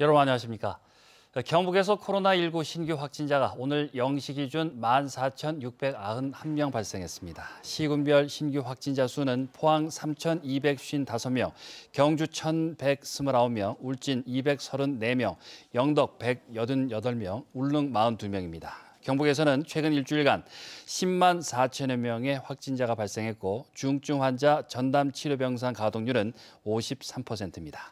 여러분 안녕하십니까? 경북에서 코로나19 신규 확진자가 오늘 0시 기준 14,691명 발생했습니다. 시군별 신규 확진자 수는 포항 3,255명, 경주 1,129명, 울진 234명, 영덕 188명, 울릉 42명입니다. 경북에서는 최근 일주일간 10만 4천여 명의 확진자가 발생했고 중증 환자 전담 치료 병상 가동률은 53%입니다.